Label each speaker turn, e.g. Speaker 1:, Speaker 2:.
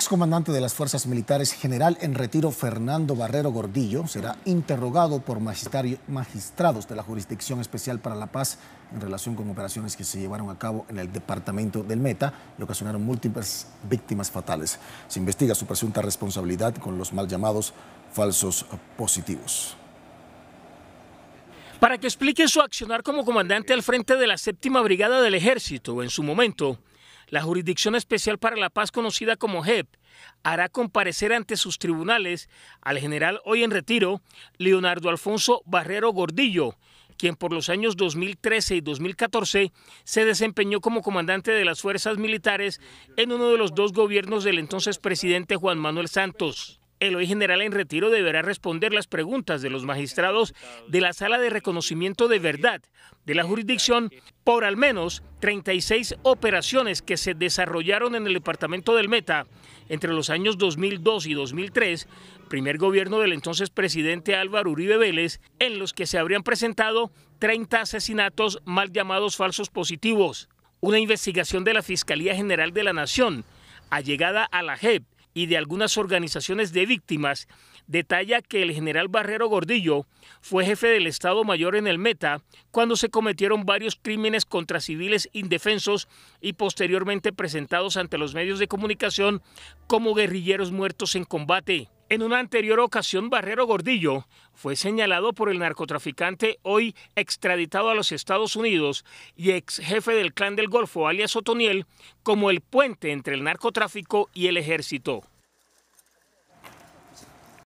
Speaker 1: Excomandante de las Fuerzas Militares, general en retiro Fernando Barrero Gordillo, será interrogado por magistrados de la Jurisdicción Especial para la Paz en relación con operaciones que se llevaron a cabo en el departamento del Meta y ocasionaron múltiples víctimas fatales. Se investiga su presunta responsabilidad con los mal llamados falsos positivos.
Speaker 2: Para que explique su accionar como comandante al frente de la séptima brigada del ejército en su momento, la Jurisdicción Especial para la Paz, conocida como JEP, hará comparecer ante sus tribunales al general hoy en retiro, Leonardo Alfonso Barrero Gordillo, quien por los años 2013 y 2014 se desempeñó como comandante de las fuerzas militares en uno de los dos gobiernos del entonces presidente Juan Manuel Santos. El hoy general en retiro deberá responder las preguntas de los magistrados de la Sala de Reconocimiento de Verdad de la jurisdicción por al menos 36 operaciones que se desarrollaron en el departamento del Meta entre los años 2002 y 2003, primer gobierno del entonces presidente Álvaro Uribe Vélez, en los que se habrían presentado 30 asesinatos mal llamados falsos positivos. Una investigación de la Fiscalía General de la Nación, allegada a la JEP, y de algunas organizaciones de víctimas, detalla que el general Barrero Gordillo fue jefe del Estado Mayor en el Meta cuando se cometieron varios crímenes contra civiles indefensos y posteriormente presentados ante los medios de comunicación como guerrilleros muertos en combate. En una anterior ocasión, Barrero Gordillo fue señalado por el narcotraficante hoy extraditado a los Estados Unidos y ex jefe del clan del Golfo, alias Otoniel, como el puente entre el narcotráfico y el ejército.